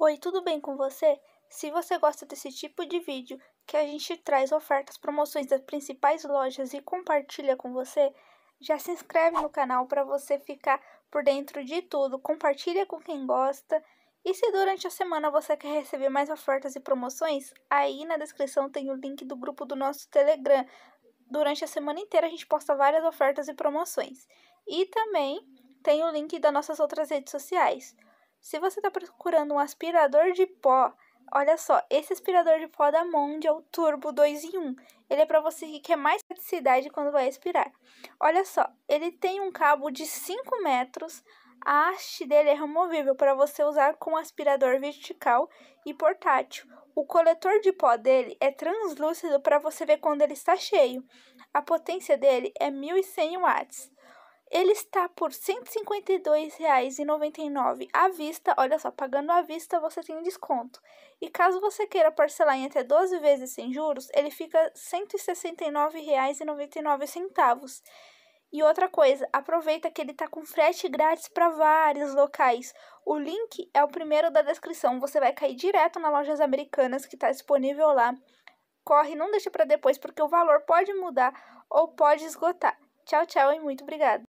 Oi, tudo bem com você? Se você gosta desse tipo de vídeo que a gente traz ofertas, promoções das principais lojas e compartilha com você, já se inscreve no canal para você ficar por dentro de tudo, compartilha com quem gosta e se durante a semana você quer receber mais ofertas e promoções, aí na descrição tem o link do grupo do nosso Telegram. Durante a semana inteira a gente posta várias ofertas e promoções. E também tem o link das nossas outras redes sociais. Se você está procurando um aspirador de pó, olha só, esse aspirador de pó da Monde é o Turbo 2 em 1. Ele é para você que quer mais praticidade quando vai aspirar. Olha só, ele tem um cabo de 5 metros, a haste dele é removível para você usar com aspirador vertical e portátil. O coletor de pó dele é translúcido para você ver quando ele está cheio. A potência dele é 1100 watts ele está por R$ 152,99 à vista. Olha só, pagando à vista você tem desconto. E caso você queira parcelar em até 12 vezes sem juros, ele fica R$ 169,99. E outra coisa, aproveita que ele está com frete grátis para vários locais. O link é o primeiro da descrição. Você vai cair direto na Lojas Americanas que está disponível lá. Corre, não deixa para depois porque o valor pode mudar ou pode esgotar. Tchau, tchau e muito obrigada.